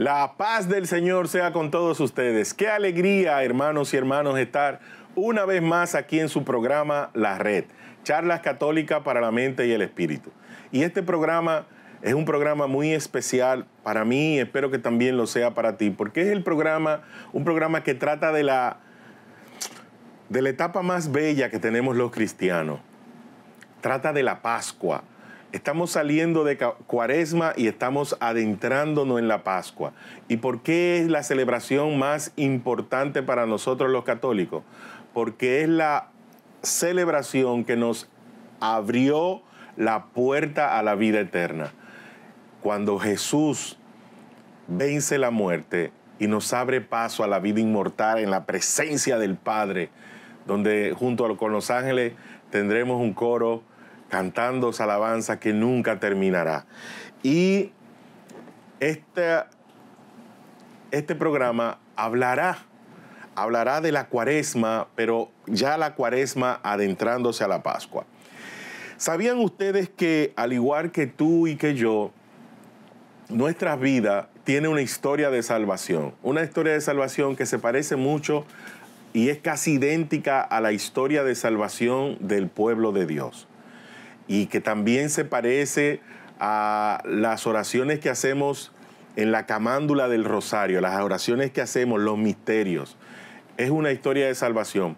La paz del Señor sea con todos ustedes. Qué alegría, hermanos y hermanos, estar una vez más aquí en su programa La Red, Charlas Católicas para la Mente y el Espíritu. Y este programa es un programa muy especial para mí y espero que también lo sea para ti, porque es el programa, un programa que trata de la, de la etapa más bella que tenemos los cristianos. Trata de la Pascua, Estamos saliendo de cuaresma y estamos adentrándonos en la Pascua. ¿Y por qué es la celebración más importante para nosotros los católicos? Porque es la celebración que nos abrió la puerta a la vida eterna. Cuando Jesús vence la muerte y nos abre paso a la vida inmortal en la presencia del Padre, donde junto con los ángeles tendremos un coro cantando alabanza que nunca terminará. Y este, este programa hablará, hablará de la cuaresma, pero ya la cuaresma adentrándose a la Pascua. ¿Sabían ustedes que al igual que tú y que yo, nuestra vida tiene una historia de salvación? Una historia de salvación que se parece mucho y es casi idéntica a la historia de salvación del pueblo de Dios y que también se parece a las oraciones que hacemos en la camándula del rosario, las oraciones que hacemos, los misterios. Es una historia de salvación.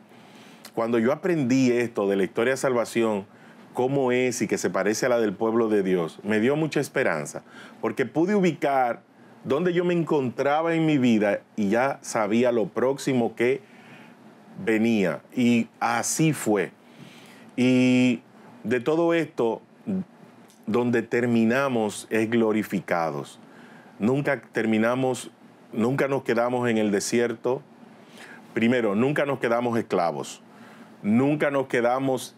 Cuando yo aprendí esto de la historia de salvación, cómo es y que se parece a la del pueblo de Dios, me dio mucha esperanza, porque pude ubicar dónde yo me encontraba en mi vida y ya sabía lo próximo que venía. Y así fue. Y de todo esto, donde terminamos es glorificados. Nunca terminamos, nunca nos quedamos en el desierto. Primero, nunca nos quedamos esclavos. Nunca nos quedamos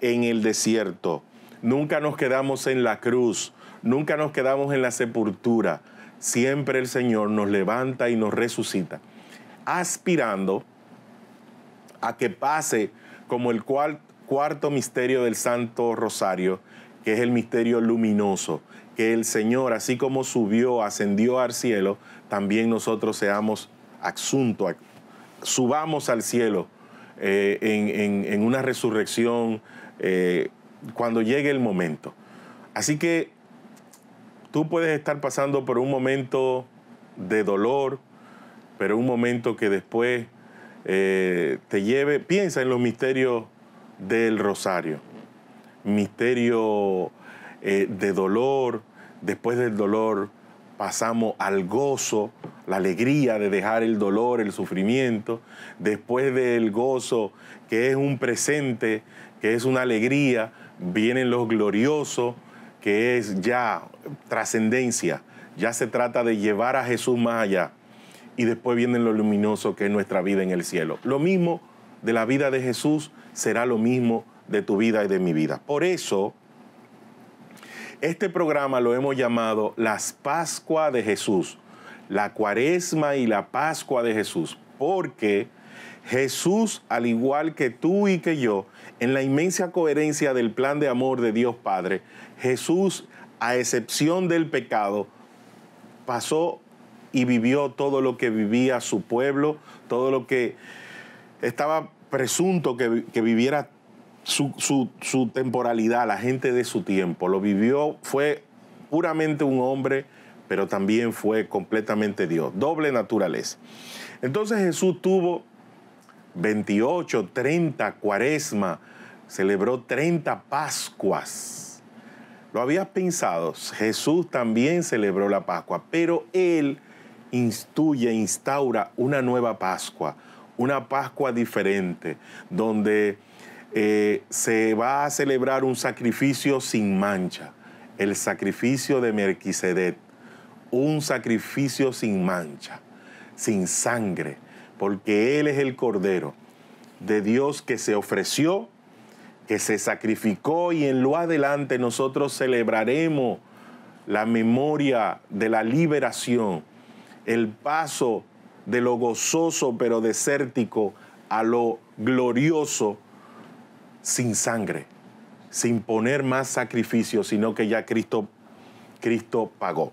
en el desierto. Nunca nos quedamos en la cruz. Nunca nos quedamos en la sepultura. Siempre el Señor nos levanta y nos resucita. Aspirando a que pase como el cual cuarto misterio del Santo Rosario, que es el misterio luminoso, que el Señor, así como subió, ascendió al cielo, también nosotros seamos asunto, subamos al cielo eh, en, una resurrección eh, cuando llegue el momento. Así que tú puedes estar pasando por un momento de dolor, pero un momento que después eh, te lleve, piensa en los misterios del rosario. Misterio eh, de dolor, después del dolor pasamos al gozo, la alegría de dejar el dolor, el sufrimiento, después del gozo que es un presente, que es una alegría, vienen los gloriosos, que es ya trascendencia, ya se trata de llevar a Jesús más allá, y después vienen lo luminoso que es nuestra vida en el cielo. Lo mismo de la vida de Jesús será lo mismo de tu vida y de mi vida. Por eso, este programa lo hemos llamado las Pascuas de Jesús, la Cuaresma y la Pascua de Jesús, porque Jesús, al igual que tú y que yo, en la inmensa coherencia del plan de amor de Dios Padre, Jesús, a excepción del pecado, pasó y vivió todo lo que vivía su pueblo, todo lo que estaba presunto que, viviera su, temporalidad, la gente de su tiempo. Lo vivió, fue puramente un hombre, pero también fue completamente Dios, doble naturaleza. Entonces Jesús tuvo 28, 30 cuaresma, celebró 30 pascuas. Lo habías pensado, Jesús también celebró la Pascua, pero él instruye, instaura una nueva Pascua una Pascua diferente, donde eh, se va a celebrar un sacrificio sin mancha, el sacrificio de Merquiseded, un sacrificio sin mancha, sin sangre, porque Él es el Cordero de Dios que se ofreció, que se sacrificó y en lo adelante nosotros celebraremos la memoria de la liberación, el paso de lo gozoso pero desértico a lo glorioso sin sangre, sin poner más sacrificio, sino que ya Cristo, Cristo pagó.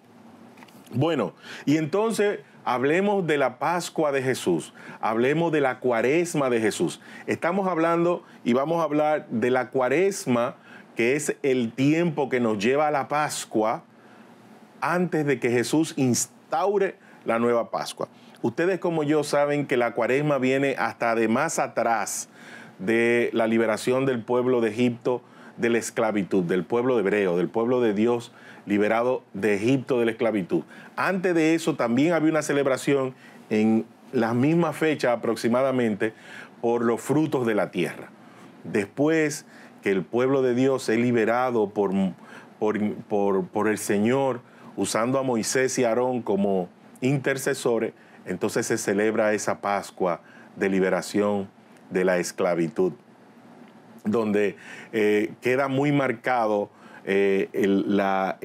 Bueno, y entonces hablemos de la Pascua de Jesús, hablemos de la cuaresma de Jesús. Estamos hablando y vamos a hablar de la cuaresma, que es el tiempo que nos lleva a la Pascua antes de que Jesús instaure la nueva Pascua. Ustedes como yo saben que la cuaresma viene hasta de más atrás de la liberación del pueblo de Egipto de la esclavitud, del pueblo hebreo, del pueblo de Dios liberado de Egipto de la esclavitud. Antes de eso también había una celebración en la misma fecha aproximadamente por los frutos de la tierra. Después que el pueblo de Dios es liberado por, por, por el Señor, usando a Moisés y Aarón como intercesores, entonces se celebra esa Pascua de liberación de la esclavitud, donde eh, queda muy marcado eh, la,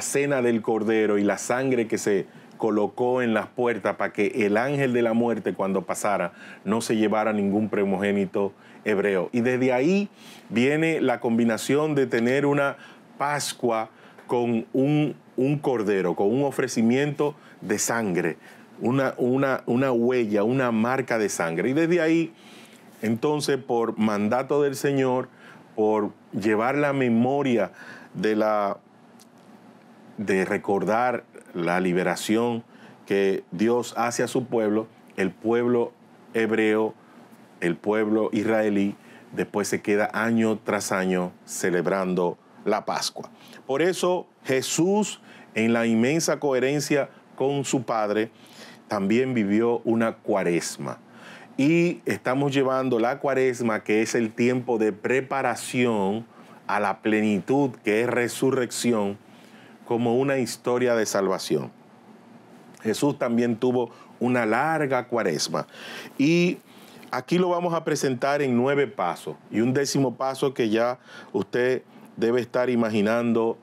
cena del Cordero y la sangre que se colocó en las puertas para que el ángel de la muerte cuando pasara no se llevara ningún primogénito hebreo. Y desde ahí viene la combinación de tener una Pascua con un cordero, con un ofrecimiento de sangre, una, una, huella, una marca de sangre. Y desde ahí, entonces, por mandato del Señor, por llevar la memoria de la de recordar la liberación que Dios hace a su pueblo, el pueblo hebreo, el pueblo israelí, después se queda año tras año celebrando la Pascua. Por eso Jesús, en la inmensa coherencia con su Padre, también vivió una cuaresma. Y estamos llevando la cuaresma, que es el tiempo de preparación a la plenitud, que es resurrección, como una historia de salvación. Jesús también tuvo una larga cuaresma. Y aquí lo vamos a presentar en nueve pasos. Y un décimo paso que ya usted debe estar imaginando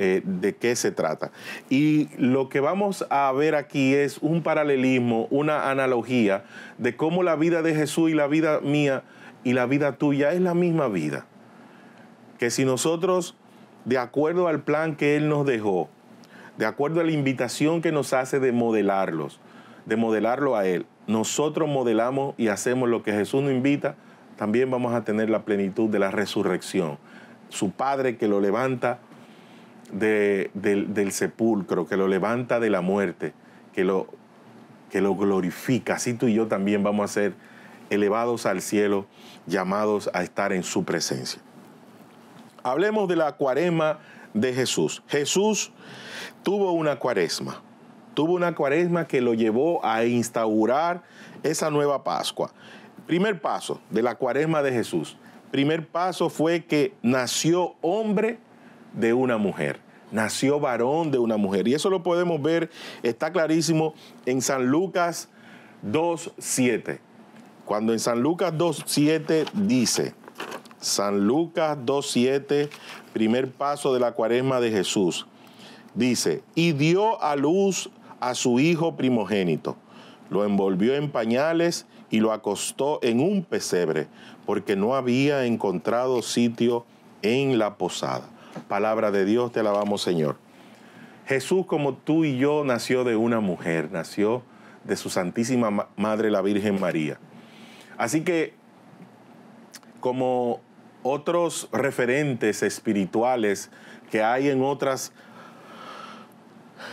eh, de qué se trata. Y lo que vamos a ver aquí es un paralelismo, una analogía de cómo la vida de Jesús y la vida mía y la vida tuya es la misma vida. Que si nosotros, de acuerdo al plan que Él nos dejó, de acuerdo a la invitación que nos hace de modelarlos, de modelarlo a Él, nosotros modelamos y hacemos lo que Jesús nos invita, también vamos a tener la plenitud de la resurrección. Su Padre que lo levanta del, sepulcro, que lo levanta de la muerte, que lo, que lo glorifica. Así tú y yo también vamos a ser elevados al cielo, llamados a estar en su presencia. Hablemos de la cuaresma de Jesús. Jesús tuvo una cuaresma, tuvo una cuaresma que lo llevó a instaurar esa nueva Pascua. Primer paso de la cuaresma de Jesús. Primer paso fue que nació hombre de una mujer. Nació varón de una mujer. Y eso lo podemos ver, está clarísimo, en San Lucas 2.7. Cuando en San Lucas 2.7 dice, San Lucas 2.7, primer paso de la cuaresma de Jesús, dice, y dio a luz a su hijo primogénito, lo envolvió en pañales y lo acostó en un pesebre, porque no había encontrado sitio en la posada. Palabra de Dios, te alabamos Señor. Jesús, como tú y yo, nació de una mujer, nació de su Santísima Madre, la Virgen María. Así que, como otros referentes espirituales que hay en otras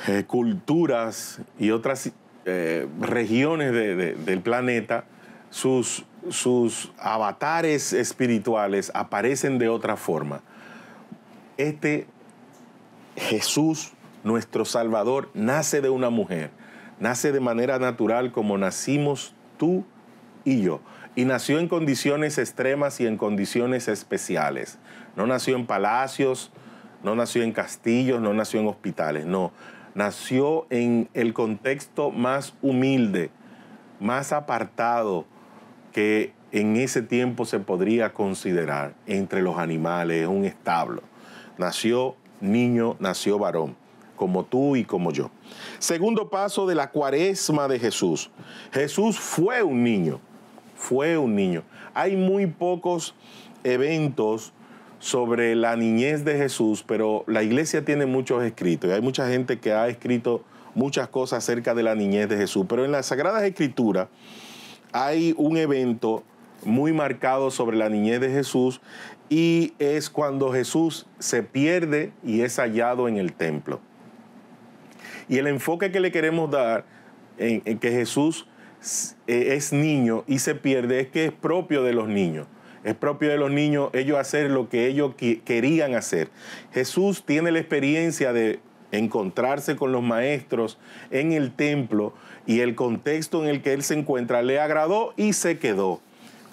eh, culturas y otras eh, regiones del planeta, sus avatares espirituales aparecen de otra forma este Jesús, nuestro Salvador, nace de una mujer, nace de manera natural como nacimos tú y yo. Y nació en condiciones extremas y en condiciones especiales. No nació en palacios, no nació en castillos, no nació en hospitales, no. Nació en el contexto más humilde, más apartado que en ese tiempo se podría considerar entre los animales, un establo. Nació niño, nació varón, como tú y como yo. Segundo paso de la cuaresma de Jesús. Jesús fue un niño, fue un niño. Hay muy pocos eventos sobre la niñez de Jesús, pero la iglesia tiene muchos escritos y hay mucha gente que ha escrito muchas cosas acerca de la niñez de Jesús, pero en las Sagradas Escrituras hay un evento muy marcado sobre la niñez de Jesús y es cuando Jesús se pierde y es hallado en el templo. Y el enfoque que le queremos dar en, que Jesús eh, es niño y se pierde es que es propio de los niños. Es propio de los niños ellos hacer lo que ellos querían hacer. Jesús tiene la experiencia de encontrarse con los maestros en el templo y el contexto en el que él se encuentra le agradó y se quedó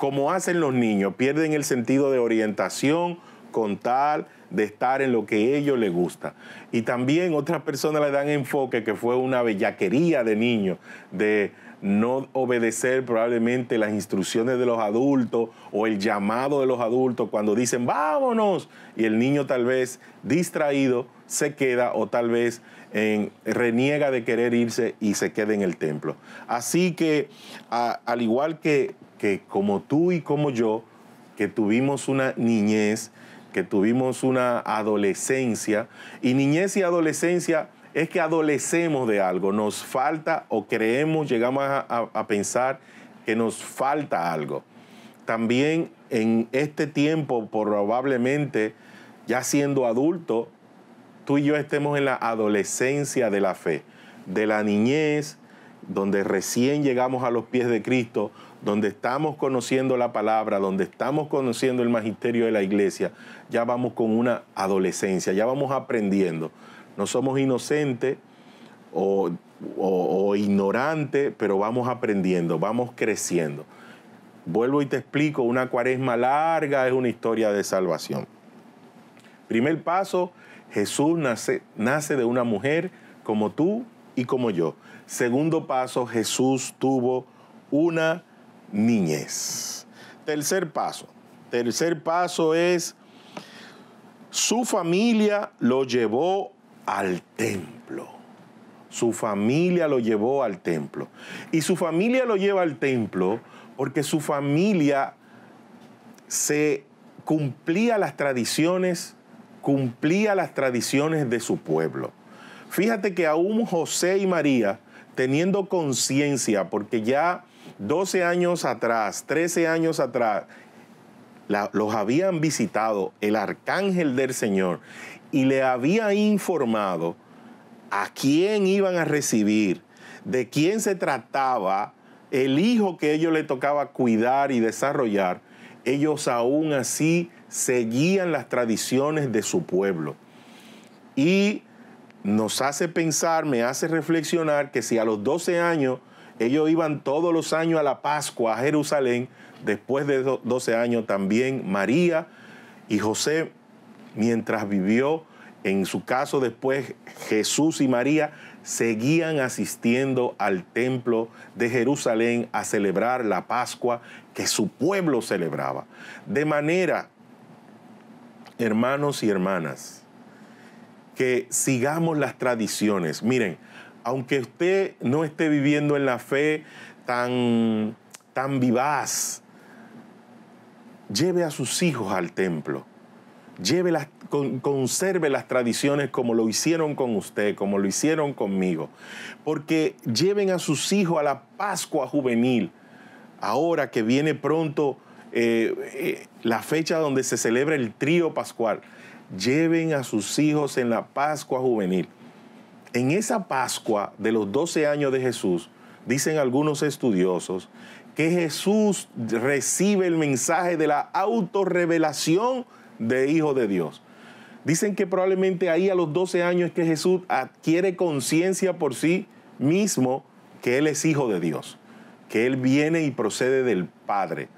como hacen los niños, pierden el sentido de orientación con tal de estar en lo que a ellos les gusta. Y también otras personas le dan enfoque que fue una bellaquería de niños, de no obedecer probablemente las instrucciones de los adultos o el llamado de los adultos cuando dicen vámonos y el niño tal vez distraído se queda o tal vez en, reniega de querer irse y se queda en el templo. Así que al igual que que como tú y como yo, que tuvimos una niñez, que tuvimos una adolescencia, y niñez y adolescencia es que adolecemos de algo, nos falta o creemos, llegamos a, pensar que nos falta algo. También en este tiempo, probablemente ya siendo adulto, tú y yo estemos en la adolescencia de la fe, de la niñez, donde recién llegamos a los pies de Cristo, donde estamos conociendo la palabra, donde estamos conociendo el magisterio de la iglesia, ya vamos con una adolescencia, ya vamos aprendiendo. No somos inocentes o, ignorantes, pero vamos aprendiendo, vamos creciendo. Vuelvo y te explico, una cuaresma larga es una historia de salvación. Primer paso, Jesús nace, nace de una mujer como tú y como yo. Segundo paso, Jesús tuvo una niñez. Tercer paso. Tercer paso es, su familia lo llevó al templo. Su familia lo llevó al templo. Y su familia lo lleva al templo porque su familia se cumplía las tradiciones, cumplía las tradiciones de su pueblo. Fíjate que aún José y María, teniendo conciencia, porque ya 12 años atrás, 13 años atrás, los habían visitado el arcángel del Señor y le había informado a quién iban a recibir, de quién se trataba el hijo que ellos le tocaba cuidar y desarrollar, ellos aún así seguían las tradiciones de su pueblo. Y nos hace pensar, me hace reflexionar que si a los 12 años ellos iban todos los años a la Pascua, a Jerusalén. Después de 12 años también María y José, mientras vivió, en su caso después Jesús y María, seguían asistiendo al templo de Jerusalén a celebrar la Pascua que su pueblo celebraba. De manera, hermanos y hermanas, que sigamos las tradiciones. Miren, aunque usted no esté viviendo en la fe tan, tan vivaz, lleve a sus hijos al templo. conserve las tradiciones como lo hicieron con usted, como lo hicieron conmigo. Porque lleven a sus hijos a la Pascua juvenil. Ahora que viene pronto eh, eh, la fecha donde se celebra el trío pascual. Lleven a sus hijos en la Pascua juvenil en esa Pascua de los 12 años de Jesús, dicen algunos estudiosos que Jesús recibe el mensaje de la autorrevelación de Hijo de Dios. Dicen que probablemente ahí a los 12 años que Jesús adquiere conciencia por sí mismo que Él es Hijo de Dios, que Él viene y procede del Padre.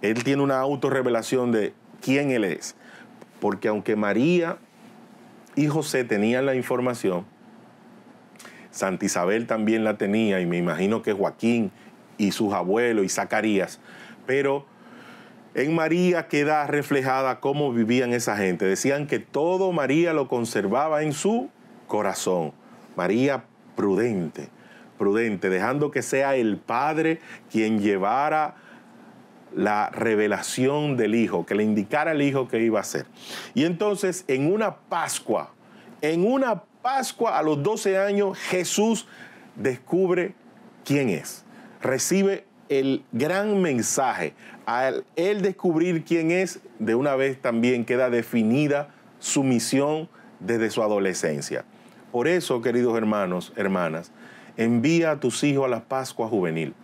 Él tiene una autorrevelación de quién Él es. Porque aunque María y José tenían la información, Santa Isabel también la tenía y me imagino que Joaquín y sus abuelos y Zacarías. Pero en María queda reflejada cómo vivían esa gente. Decían que todo María lo conservaba en su corazón. María prudente, prudente, dejando que sea el Padre quien llevara la revelación del Hijo, que le indicara al Hijo qué iba a ser. Y entonces en una Pascua, en una Pascua, a los 12 años, Jesús descubre quién es. Recibe el gran mensaje. Al él descubrir quién es, de una vez también queda definida su misión desde su adolescencia. Por eso, queridos hermanos, hermanas, envía a tus hijos a la Pascua juvenil.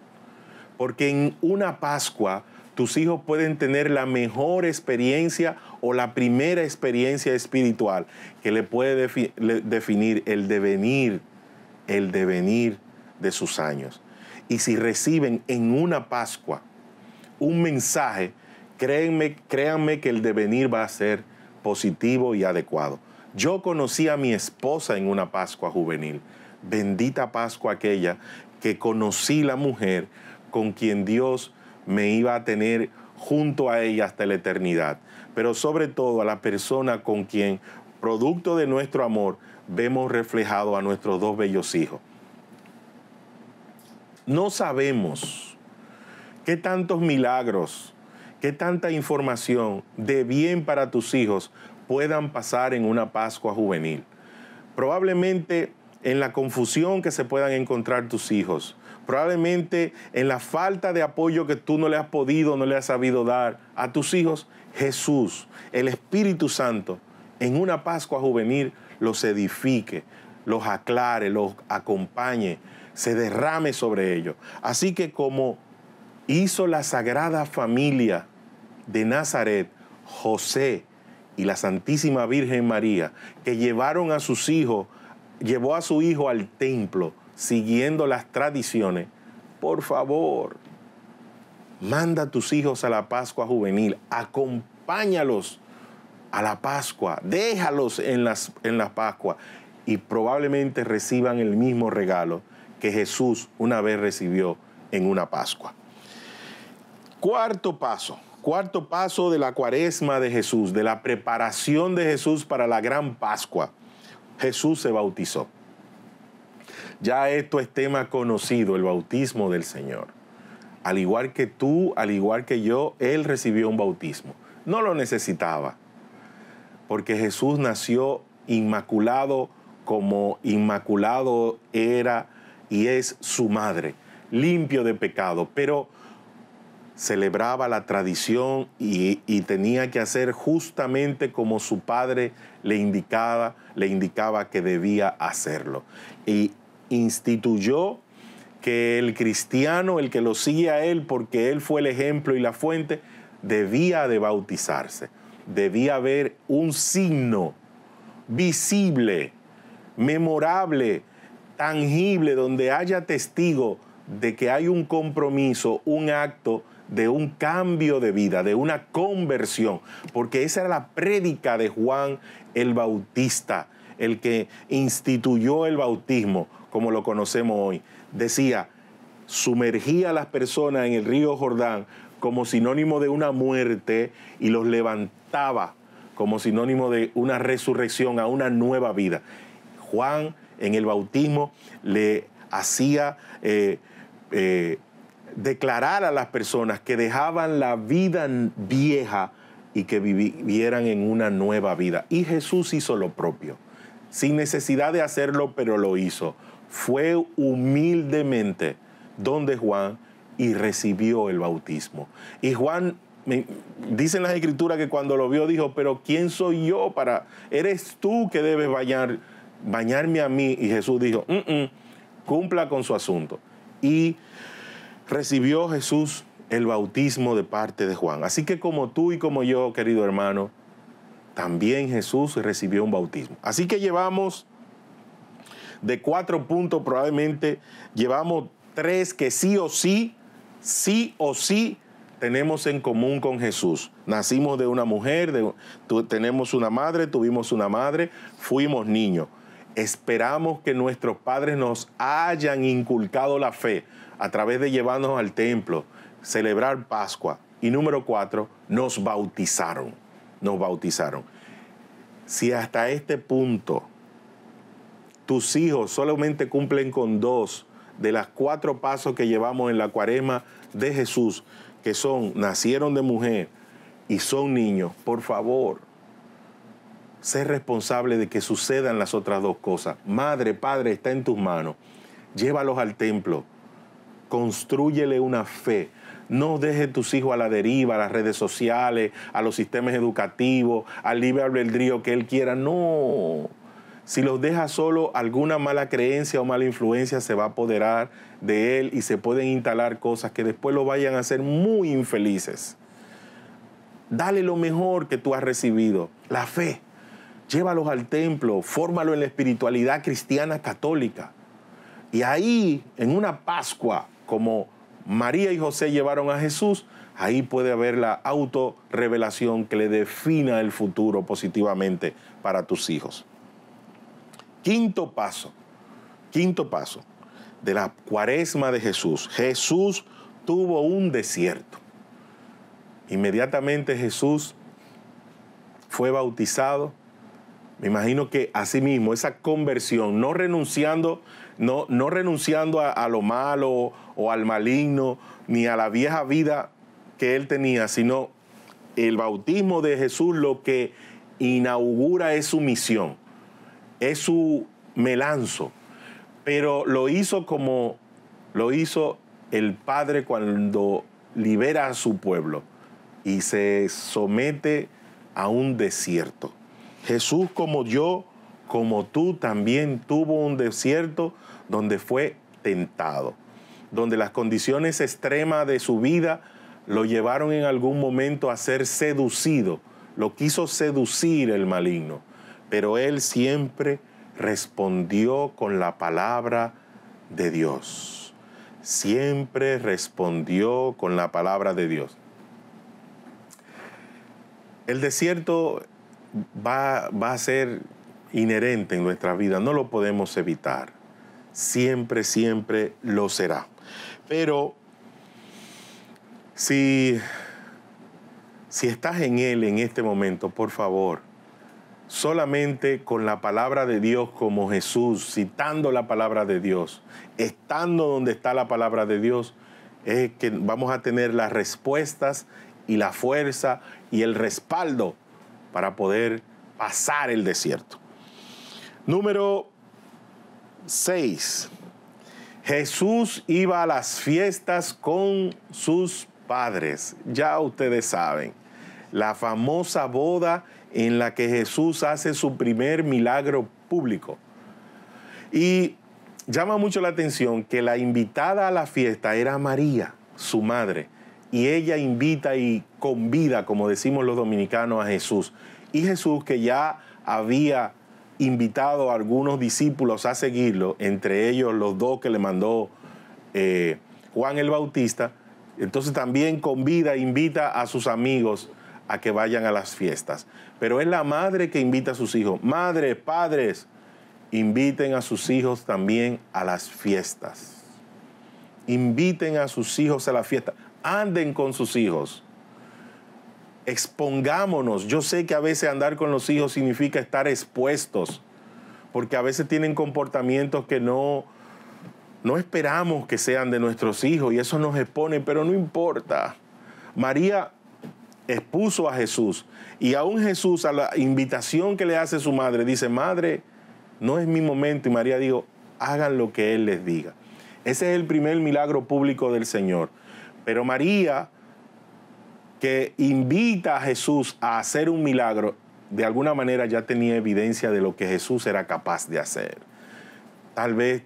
Porque en una Pascua tus hijos pueden tener la mejor experiencia o la primera experiencia espiritual que le puede definir el devenir, el devenir de sus años. Y si reciben en una Pascua un mensaje, créanme que el devenir va a ser positivo y adecuado. Yo conocí a mi esposa en una Pascua juvenil. Bendita Pascua aquella que conocí la mujer con quien Dios me iba a tener junto a ella hasta la eternidad, pero sobre todo a la persona con quien, producto de nuestro amor, vemos reflejado a nuestros dos bellos hijos. No sabemos qué tantos milagros, qué tanta información de bien para tus hijos puedan pasar en una Pascua juvenil. Probablemente en la confusión que se puedan encontrar tus hijos, probablemente en la falta de apoyo que tú no le has podido, no le has sabido dar a tus hijos, Jesús, el Espíritu Santo, en una Pascua juvenil los edifique, los aclare, los acompañe, se derrame sobre ellos. Así que como hizo la Sagrada Familia de Nazaret, José y la Santísima Virgen María, que llevaron a sus hijos, llevó a su hijo al templo, siguiendo las tradiciones, por favor, manda a tus hijos a la Pascua juvenil, acompáñalos a la Pascua, déjalos en, las, en la Pascua y probablemente reciban el mismo regalo que Jesús una vez recibió en una Pascua. Cuarto paso, cuarto paso de la cuaresma de Jesús, de la preparación de Jesús para la gran Pascua. Jesús se bautizó. Ya esto es tema conocido, el bautismo del Señor. Al igual que tú, al igual que yo, Él recibió un bautismo. No lo necesitaba, porque Jesús nació inmaculado como inmaculado era y es su madre, limpio de pecado, pero celebraba la tradición y, tenía que hacer justamente como su padre le indicaba, le indicaba que debía hacerlo. Y instituyó que el cristiano, el que lo sigue a él, porque él fue el ejemplo y la fuente, debía de bautizarse. Debía haber un signo visible, memorable, tangible, donde haya testigo de que hay un compromiso, un acto de un cambio de vida, de una conversión, porque esa era la prédica de Juan el Bautista, el que instituyó el bautismo como lo conocemos hoy. Decía, sumergía a las personas en el río Jordán como sinónimo de una muerte y los levantaba como sinónimo de una resurrección a una nueva vida. Juan en el bautismo le hacía eh, eh, declarar a las personas que dejaban la vida vieja y que vivieran en una nueva vida. Y Jesús hizo lo propio sin necesidad de hacerlo, pero lo hizo. Fue humildemente donde Juan y recibió el bautismo. Y Juan, dicen las escrituras que cuando lo vio dijo, pero ¿quién soy yo para, eres tú que debes bañar, bañarme a mí? Y Jesús dijo, mm, mm, cumpla con su asunto. Y recibió Jesús el bautismo de parte de Juan. Así que como tú y como yo, querido hermano, también Jesús recibió un bautismo. Así que llevamos de cuatro puntos, probablemente llevamos tres que sí o sí, sí o sí tenemos en común con Jesús. Nacimos de una mujer, tenemos una madre, tuvimos una madre, fuimos niños. Esperamos que nuestros padres nos hayan inculcado la fe a través de llevarnos al templo, celebrar Pascua. Y número cuatro, nos bautizaron nos bautizaron. Si hasta este punto tus hijos solamente cumplen con dos de las cuatro pasos que llevamos en la cuaresma de Jesús, que son nacieron de mujer y son niños, por favor, sé responsable de que sucedan las otras dos cosas. Madre, Padre, está en tus manos. Llévalos al templo Construyele una fe. No deje tus hijos a la deriva, a las redes sociales, a los sistemas educativos, al libre albedrío que él quiera. No. Si los deja solo, alguna mala creencia o mala influencia se va a apoderar de él y se pueden instalar cosas que después lo vayan a hacer muy infelices. Dale lo mejor que tú has recibido, la fe. Llévalos al templo, fórmalo en la espiritualidad cristiana católica. Y ahí, en una Pascua, como María y José llevaron a Jesús, ahí puede haber la autorrevelación que le defina el futuro positivamente para tus hijos. Quinto paso, quinto paso de la cuaresma de Jesús. Jesús tuvo un desierto. Inmediatamente Jesús fue bautizado. Me imagino que así mismo esa conversión, no renunciando no, renunciando a, a lo malo o al maligno, ni a la vieja vida que él tenía, sino el bautismo de Jesús lo que inaugura es su misión, es su melanzo, pero lo hizo como lo hizo el Padre cuando libera a su pueblo y se somete a un desierto. Jesús como yo como tú también tuvo un desierto donde fue tentado, donde las condiciones extremas de su vida lo llevaron en algún momento a ser seducido, lo quiso seducir el maligno, pero él siempre respondió con la palabra de Dios. Siempre respondió con la palabra de Dios. El desierto va, va a ser inherente en nuestra vida, no lo podemos evitar. Siempre, siempre lo será. Pero si, si estás en Él en este momento, por favor, solamente con la palabra de Dios como Jesús, citando la palabra de Dios, estando donde está la palabra de Dios, es que vamos a tener las respuestas y la fuerza y el respaldo para poder pasar el desierto. Número 6. Jesús iba a las fiestas con sus padres. Ya ustedes saben, la famosa boda en la que Jesús hace su primer milagro público. Y llama mucho la atención que la invitada a la fiesta era María, su madre, y ella invita y convida, como decimos los dominicanos, a Jesús. Y Jesús, que ya había invitado a algunos discípulos a seguirlo, entre ellos los dos que le mandó eh, Juan el Bautista, entonces también convida, invita a sus amigos a que vayan a las fiestas. Pero es la madre que invita a sus hijos. Madres, padres, inviten a sus hijos también a las fiestas. Inviten a sus hijos a la fiesta. Anden con sus hijos expongámonos. Yo sé que a veces andar con los hijos significa estar expuestos, porque a veces tienen comportamientos que no, no esperamos que sean de nuestros hijos y eso nos expone, pero no importa. María expuso a Jesús y aún Jesús a la invitación que le hace su madre, dice, madre, no es mi momento y María dijo, hagan lo que Él les diga. Ese es el primer milagro público del Señor. Pero María que invita a Jesús a hacer un milagro, de alguna manera ya tenía evidencia de lo que Jesús era capaz de hacer. Tal vez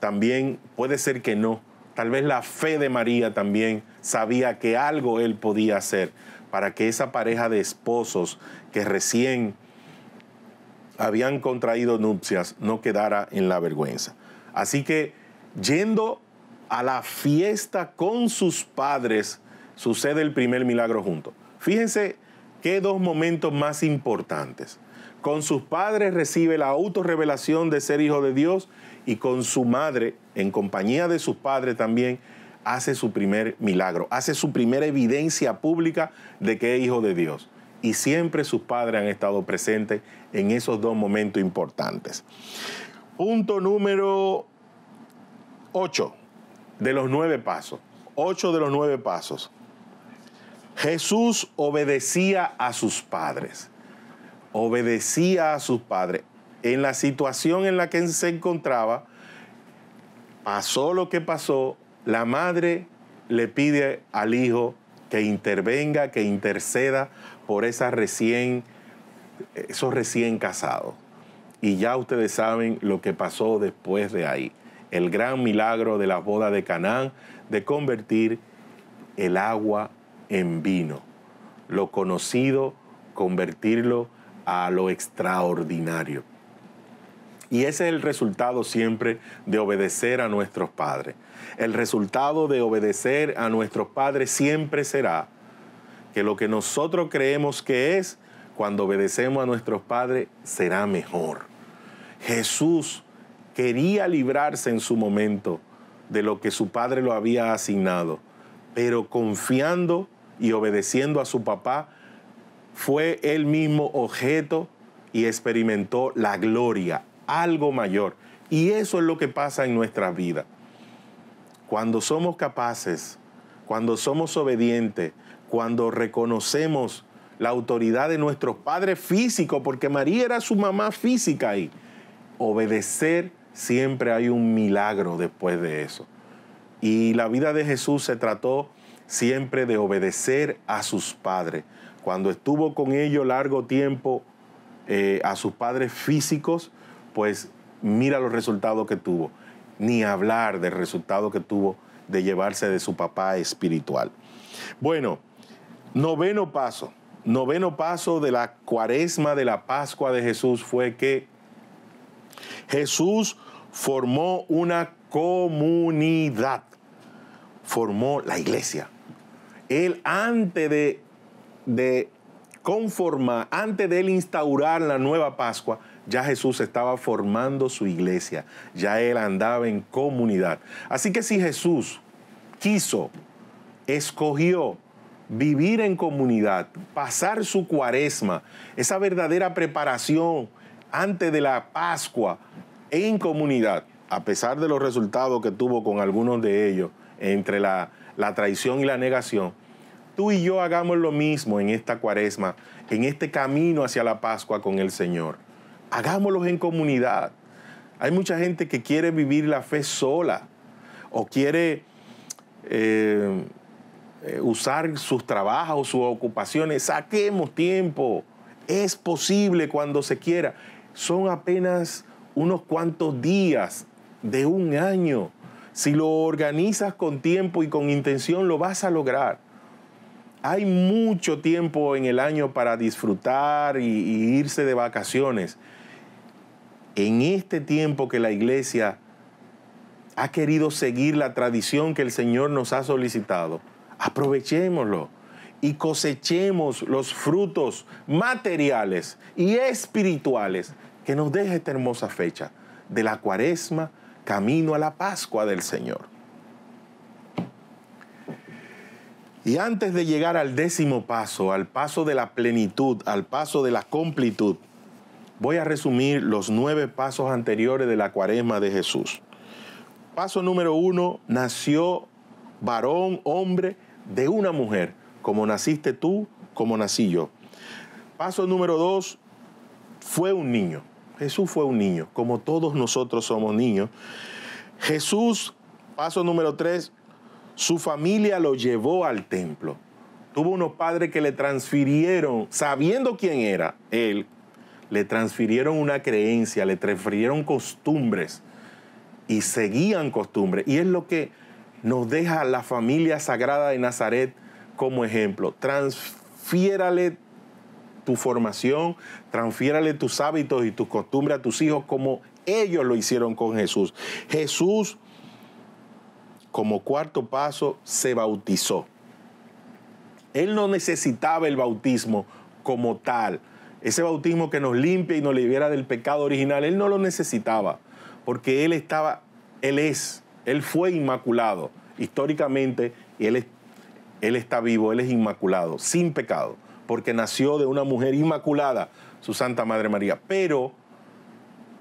también puede ser que no. Tal vez la fe de María también sabía que algo él podía hacer para que esa pareja de esposos que recién habían contraído nupcias no quedara en la vergüenza. Así que yendo a la fiesta con sus padres, sucede el primer milagro junto Fíjense qué dos momentos más importantes. Con sus padres recibe la autorrevelación de ser hijo de Dios y con su madre, en compañía de sus padres también, hace su primer milagro, hace su primera evidencia pública de que es hijo de Dios. Y siempre sus padres han estado presentes en esos dos momentos importantes. Punto número 8 de los nueve pasos. Ocho de los nueve pasos. Jesús obedecía a sus padres. Obedecía a sus padres. En la situación en la que se encontraba, pasó lo que pasó, la madre le pide al hijo que intervenga, que interceda por esa recién, esos recién casados. Y ya ustedes saben lo que pasó después de ahí. El gran milagro de la boda de Canaán, de convertir el agua en vino, lo conocido, convertirlo a lo extraordinario. Y ese es el resultado siempre de obedecer a nuestros padres. El resultado de obedecer a nuestros padres siempre será que lo que nosotros creemos que es, cuando obedecemos a nuestros padres, será mejor. Jesús quería librarse en su momento de lo que su padre lo había asignado, pero confiando y obedeciendo a su papá, fue el mismo objeto y experimentó la gloria, algo mayor. Y eso es lo que pasa en nuestra vida. Cuando somos capaces, cuando somos obedientes, cuando reconocemos la autoridad de nuestros padres físicos, porque María era su mamá física ahí, obedecer siempre hay un milagro después de eso. Y la vida de Jesús se trató siempre de obedecer a sus padres. Cuando estuvo con ellos largo tiempo, eh, a sus padres físicos, pues mira los resultados que tuvo. Ni hablar del resultado que tuvo de llevarse de su papá espiritual. Bueno, noveno paso. Noveno paso de la cuaresma de la Pascua de Jesús fue que Jesús formó una comunidad, formó la iglesia, él antes de, conformar, antes de él instaurar la nueva Pascua, ya Jesús estaba formando su iglesia, ya él andaba en comunidad. Así que si Jesús quiso, escogió vivir en comunidad, pasar su cuaresma, esa verdadera preparación antes de la Pascua en comunidad, a pesar de los resultados que tuvo con algunos de ellos entre la traición y la negación, tú y yo hagamos lo mismo en esta cuaresma, en este camino hacia la Pascua con el Señor. Hagámoslo en comunidad. Hay mucha gente que quiere vivir la fe sola o quiere eh, eh, usar sus trabajos, sus ocupaciones. Saquemos tiempo. Es posible cuando se quiera. Son apenas unos cuantos días de un año. Si lo organizas con tiempo y con intención, lo vas a lograr hay mucho tiempo en el año para disfrutar y, irse de vacaciones. En este tiempo que la iglesia ha querido seguir la tradición que el Señor nos ha solicitado, aprovechémoslo y cosechemos los frutos materiales y espirituales que nos deja esta hermosa fecha de la cuaresma camino a la Pascua del Señor. Y antes de llegar al décimo paso, al paso de la plenitud, al paso de la completud, voy a resumir los nueve pasos anteriores de la cuaresma de Jesús. Paso número uno, nació varón, hombre, de una mujer, como naciste tú, como nací yo. Paso número dos, fue un niño. Jesús fue un niño, como todos nosotros somos niños. Jesús, paso número tres, su familia lo llevó al templo. Tuvo unos padres que le transfirieron, sabiendo quién era él, le transfirieron una creencia, le transfirieron costumbres y seguían costumbres. Y es lo que nos deja la familia sagrada de Nazaret como ejemplo. Transfiérale tu formación, transfiérale tus hábitos y tus costumbres a tus hijos como ellos lo hicieron con Jesús. Jesús como cuarto paso, se bautizó. Él no necesitaba el bautismo como tal. Ese bautismo que nos limpia y nos libera del pecado original, él no lo necesitaba, porque él estaba, él es, él fue inmaculado históricamente, y él, él está vivo, él es inmaculado, sin pecado, porque nació de una mujer inmaculada, su Santa Madre María. Pero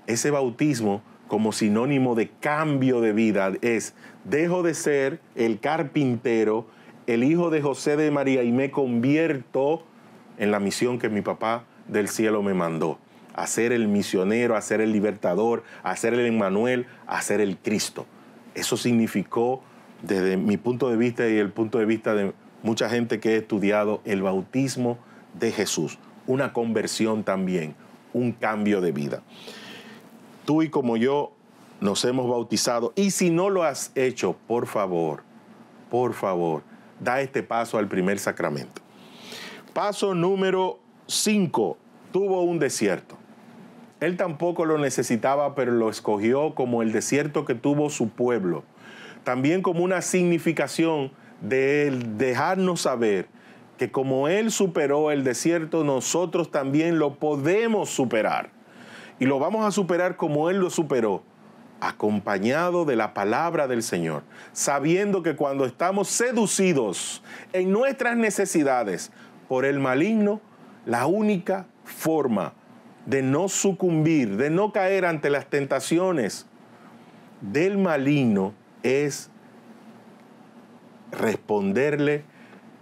ese bautismo como sinónimo de cambio de vida es, dejo de ser el carpintero, el hijo de José de María y me convierto en la misión que mi papá del cielo me mandó, hacer el misionero, hacer el libertador, hacer el Emmanuel, a ser el Cristo. Eso significó, desde mi punto de vista y el punto de vista de mucha gente que he estudiado, el bautismo de Jesús, una conversión también, un cambio de vida tú y como yo nos hemos bautizado. Y si no lo has hecho, por favor, por favor, da este paso al primer sacramento. Paso número 5. Tuvo un desierto. Él tampoco lo necesitaba, pero lo escogió como el desierto que tuvo su pueblo. También como una significación de él dejarnos saber que como Él superó el desierto, nosotros también lo podemos superar y lo vamos a superar como Él lo superó, acompañado de la palabra del Señor, sabiendo que cuando estamos seducidos en nuestras necesidades por el maligno, la única forma de no sucumbir, de no caer ante las tentaciones del maligno es responderle,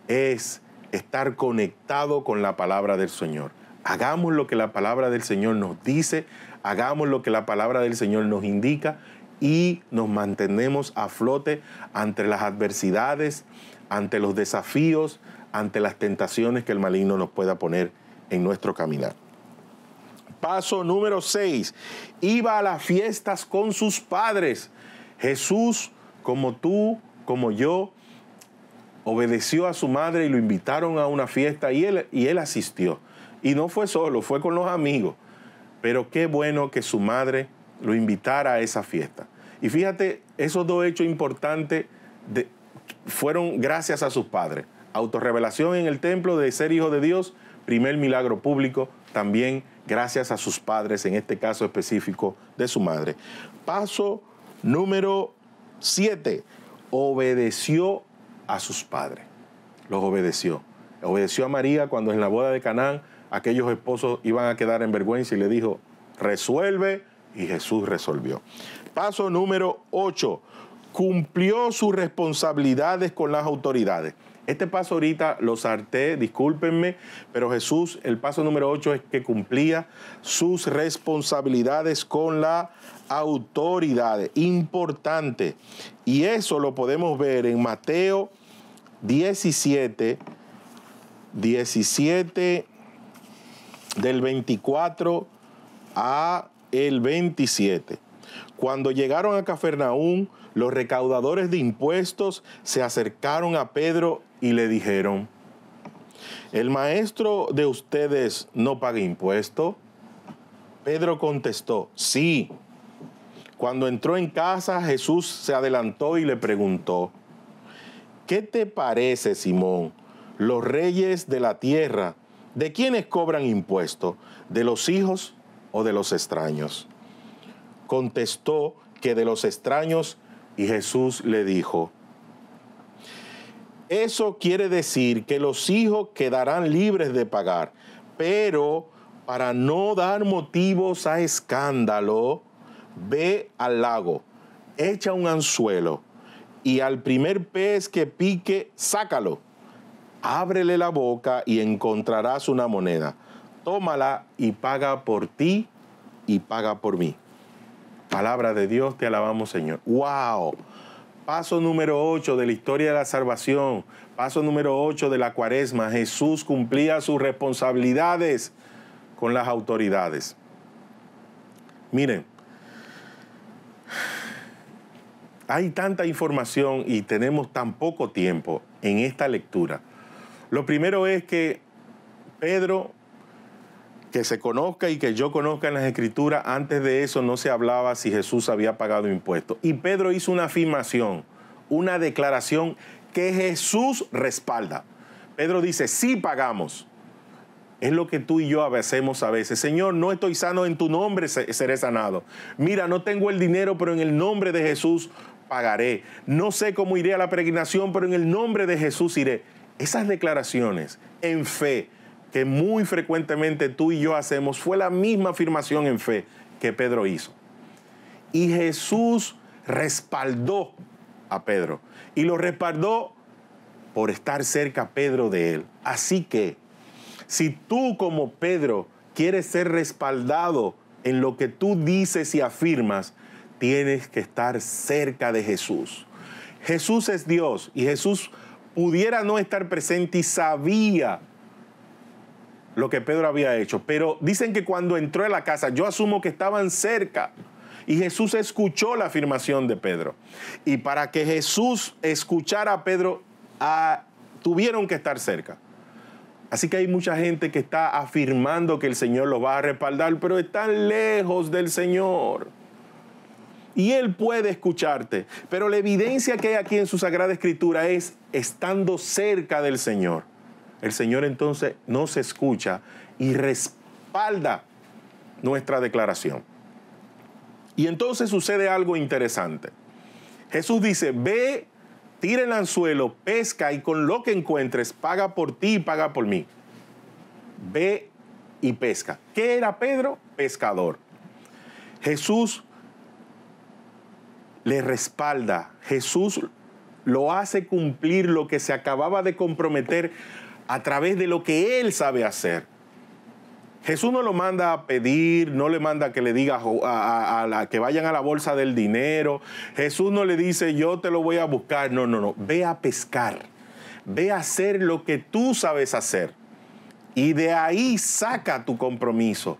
es estar conectado con la palabra del Señor. Hagamos lo que la palabra del Señor nos dice, hagamos lo que la palabra del Señor nos indica y nos mantenemos a flote ante las adversidades, ante los desafíos, ante las tentaciones que el maligno nos pueda poner en nuestro caminar. Paso número 6. Iba a las fiestas con sus padres. Jesús, como tú, como yo, obedeció a su madre y lo invitaron a una fiesta y él, y él asistió. Y no fue solo, fue con los amigos. Pero qué bueno que su madre lo invitara a esa fiesta. Y fíjate, esos dos hechos importantes fueron gracias a sus padres. Autorrevelación en el templo de ser hijo de Dios, primer milagro público, también gracias a sus padres, en este caso específico de su madre. Paso número 7. Obedeció a sus padres. Los obedeció. Obedeció a María cuando en la boda de Canaán aquellos esposos iban a quedar en vergüenza y le dijo, resuelve, y Jesús resolvió. Paso número 8, cumplió sus responsabilidades con las autoridades. Este paso ahorita lo sarté, discúlpenme, pero Jesús, el paso número 8 es que cumplía sus responsabilidades con la autoridad. Importante. Y eso lo podemos ver en Mateo 17, 17 del 24 a el 27. Cuando llegaron a Cafarnaúm, los recaudadores de impuestos se acercaron a Pedro y le dijeron, ¿el maestro de ustedes no paga impuesto? Pedro contestó, sí. Cuando entró en casa, Jesús se adelantó y le preguntó, ¿qué te parece, Simón? ¿Los reyes de la tierra ¿De quiénes cobran impuesto? ¿De los hijos o de los extraños? Contestó que de los extraños y Jesús le dijo, eso quiere decir que los hijos quedarán libres de pagar, pero para no dar motivos a escándalo, ve al lago, echa un anzuelo y al primer pez que pique, sácalo ábrele la boca y encontrarás una moneda. Tómala y paga por ti y paga por mí. Palabra de Dios, te alabamos Señor. ¡Wow! Paso número 8 de la historia de la salvación. Paso número 8 de la cuaresma. Jesús cumplía sus responsabilidades con las autoridades. Miren, hay tanta información y tenemos tan poco tiempo en esta lectura lo primero es que Pedro, que se conozca y que yo conozca en las escrituras, antes de eso no se hablaba si Jesús había pagado impuestos. Y Pedro hizo una afirmación, una declaración que Jesús respalda. Pedro dice, sí pagamos. Es lo que tú y yo hacemos a veces. Señor, no estoy sano, en tu nombre seré sanado. Mira, no tengo el dinero, pero en el nombre de Jesús pagaré. No sé cómo iré a la peregrinación, pero en el nombre de Jesús iré. Esas declaraciones en fe que muy frecuentemente tú y yo hacemos fue la misma afirmación en fe que Pedro hizo. Y Jesús respaldó a Pedro y lo respaldó por estar cerca Pedro de él. Así que si tú como Pedro quieres ser respaldado en lo que tú dices y afirmas, tienes que estar cerca de Jesús. Jesús es Dios y Jesús pudiera no estar presente y sabía lo que Pedro había hecho. Pero dicen que cuando entró en la casa, yo asumo que estaban cerca. Y Jesús escuchó la afirmación de Pedro. Y para que Jesús escuchara a Pedro, ah, tuvieron que estar cerca. Así que hay mucha gente que está afirmando que el Señor los va a respaldar, pero están lejos del Señor y Él puede escucharte. Pero la evidencia que hay aquí en su Sagrada Escritura es estando cerca del Señor. El Señor entonces nos escucha y respalda nuestra declaración. Y entonces sucede algo interesante. Jesús dice, ve, tira el anzuelo, pesca y con lo que encuentres, paga por ti y paga por mí. Ve y pesca. ¿Qué era Pedro? Pescador. Jesús le respalda. Jesús lo hace cumplir lo que se acababa de comprometer a través de lo que él sabe hacer. Jesús no lo manda a pedir, no le manda que le diga a, la, que vayan a la bolsa del dinero. Jesús no le dice, yo te lo voy a buscar. No, no, no. Ve a pescar. Ve a hacer lo que tú sabes hacer. Y de ahí saca tu compromiso.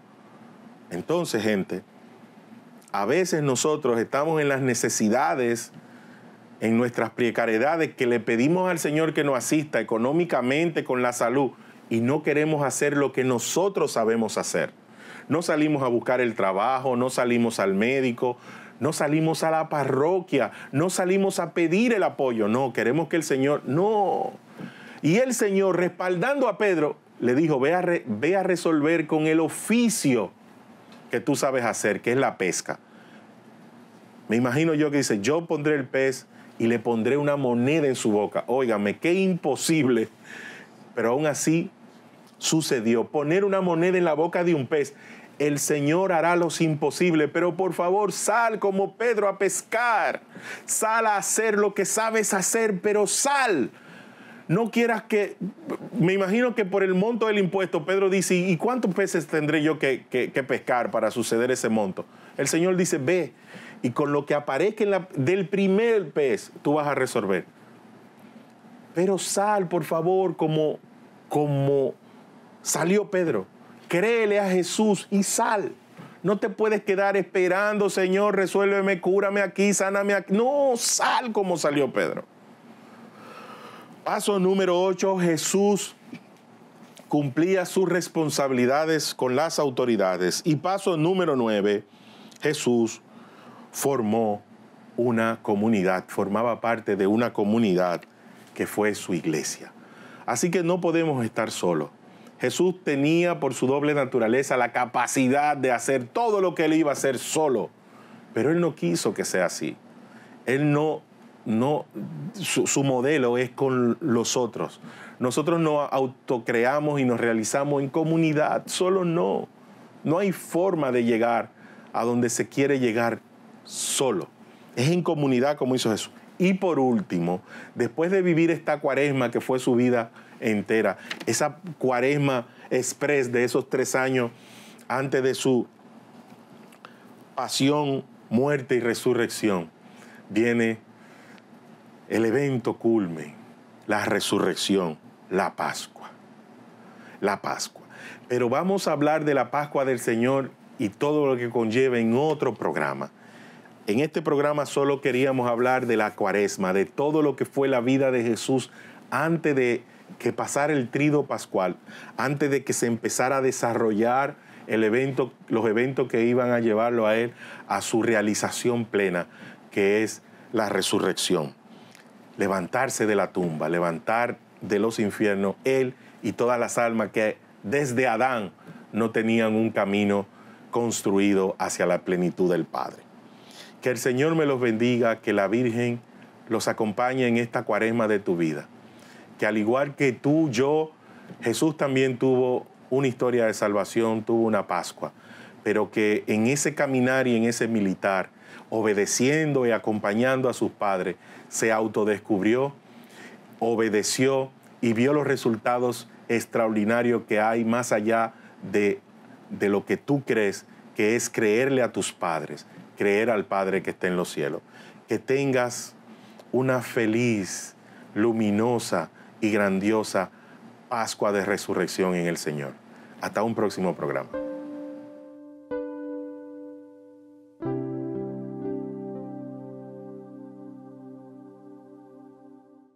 Entonces, gente, a veces nosotros estamos en las necesidades, en nuestras precariedades, que le pedimos al Señor que nos asista económicamente, con la salud, y no queremos hacer lo que nosotros sabemos hacer. No salimos a buscar el trabajo, no salimos al médico, no salimos a la parroquia, no salimos a pedir el apoyo, no, queremos que el Señor, no. Y el Señor, respaldando a Pedro, le dijo, ve a, resolver con el oficio que tú sabes hacer, que es la pesca. Me imagino yo que dice, yo pondré el pez y le pondré una moneda en su boca. Óigame, qué imposible. Pero aún así sucedió. Poner una moneda en la boca de un pez. El Señor hará los imposibles, pero por favor sal como Pedro a pescar. Sal a hacer lo que sabes hacer, pero sal no quieras que, me imagino que por el monto del impuesto, Pedro dice, ¿y cuántos peces tendré yo que, pescar para suceder ese monto? El Señor dice, ve, y con lo que aparezca del primer pez, tú vas a resolver. Pero sal, por favor, como, como salió Pedro. Créele a Jesús y sal. No te puedes quedar esperando, Señor, resuélveme, cúrame aquí, sáname aquí. No, sal como salió Pedro. Paso número 8, Jesús cumplía sus responsabilidades con las autoridades. Y paso número 9, Jesús formó una comunidad, formaba parte de una comunidad que fue su iglesia. Así que no podemos estar solos. Jesús tenía por su doble naturaleza la capacidad de hacer todo lo que él iba a hacer solo, pero él no quiso que sea así. Él no no, su, modelo es con los otros. Nosotros no autocreamos y nos realizamos en comunidad, solo no. No hay forma de llegar a donde se quiere llegar solo. Es en comunidad como hizo Jesús. Y por último, después de vivir esta cuaresma que fue su vida entera, esa cuaresma express de esos tres años antes de su pasión, muerte y resurrección, viene el evento culmen, la resurrección, la Pascua. La Pascua. Pero vamos a hablar de la Pascua del Señor y todo lo que conlleva en otro programa. En este programa solo queríamos hablar de la cuaresma, de todo lo que fue la vida de Jesús antes de que pasara el trido pascual, antes de que se empezara a desarrollar el evento, los eventos que iban a llevarlo a él a su realización plena, que es la resurrección levantarse de la tumba, levantar de los infiernos él y todas las almas que desde Adán no tenían un camino construido hacia la plenitud del Padre. Que el Señor me los bendiga, que la Virgen los acompañe en esta cuaresma de tu vida. Que al igual que tú, yo, Jesús también tuvo una historia de salvación, tuvo una Pascua, pero que en ese caminar y en ese militar, obedeciendo y acompañando a sus padres, se autodescubrió, obedeció y vio los resultados extraordinarios que hay más allá de, lo que tú crees, que es creerle a tus padres, creer al Padre que está en los cielos. Que tengas una feliz, luminosa y grandiosa Pascua de Resurrección en el Señor. Hasta un próximo programa.